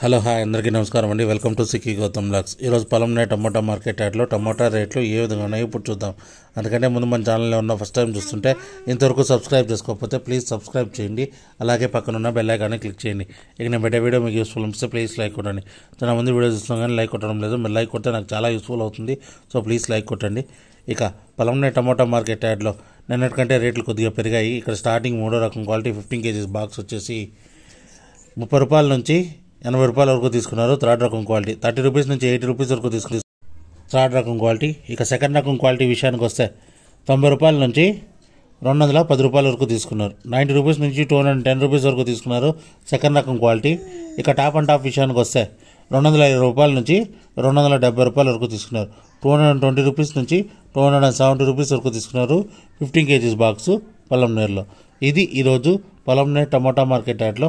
hello hi అందరికీ నమస్కారం అండి వెల్కమ్ టు సిక్కి గౌతమ్ లాక్స్ ఈరోజు పొలంనే టమోటా మార్కెట్ యాడ్లో టమోటా రేట్లు ఏ విధంగా ఉన్నాయో ఇప్పుడు చూద్దాం అందుకంటే ముందు మన ఛానల్లో ఉన్న ఫస్ట్ టైం చూస్తుంటే ఇంతవరకు సబ్స్క్రైబ్ చేసుకోకపోతే ప్లీజ్ సబ్స్క్రైబ్ చేయండి అలాగే పక్కనున్న బెల్ ఐకాన్ని క్లిక్ చేయండి ఇక నేను పెట్టే వీడియో మీకు యూస్ఫుల్ అనిపిస్తే ప్లీజ్ లైక్ కొట్టండి చాలా మంది వీడియో చూస్తున్నాం కానీ లైక్ కొట్టడం లేదు మీరు లైక్ కొట్టే నాకు చాలా యూస్ఫుల్ అవుతుంది సో ప్లీజ్ లైక్ కొట్టండి ఇక పొలంనే టమోటా మార్కెట్ నిన్నటి నిన్నటికంటే రేట్లు కొద్దిగా పెరిగాయి ఇక్కడ స్టార్టింగ్ మూడో రకం క్వాలిటీ ఫిఫ్టీన్ కేజీస్ బాక్స్ వచ్చేసి ముప్పై రూపాయల నుంచి ఎనభై రూపాయల వరకు తీసుకున్నారు థర్డ్ రకం క్వాలిటీ థర్టీ రూపీస్ నుంచి ఎయిటీ రూపీస్ వరకు తీసుకుని థర్డ్ రకం క్వాలిటీ ఇక సెకండ్ రకం క్వాలిటీ విషయానికి వస్తే తొంభై రూపాయల నుంచి రెండు వందల పది రూపాయల వరకు తీసుకున్నారు నైంటీ రూపీస్ నుంచి టూ హండ్రెడ్ టెన్ రూపీస్ వరకు తీసుకున్నారు సెకండ్ రకం క్వాలిటీ ఇక టాప్ అండ్ టాప్ విషయానికి వస్తే రెండు వందల ఇరవై రూపాయల నుంచి రెండు వందల డెబ్బై రూపాయల వరకు తీసుకున్నారు two hundred and twenty rupees నుంచి two hundred and seventy rupees వరకు తీసుకున్నారు ఫిఫ్టీన్ కేజీస్ బాక్సు నేర్లో ఇది ఈరోజు పొలం నేర్ టమాటా మార్కెట్ యార్డ్లో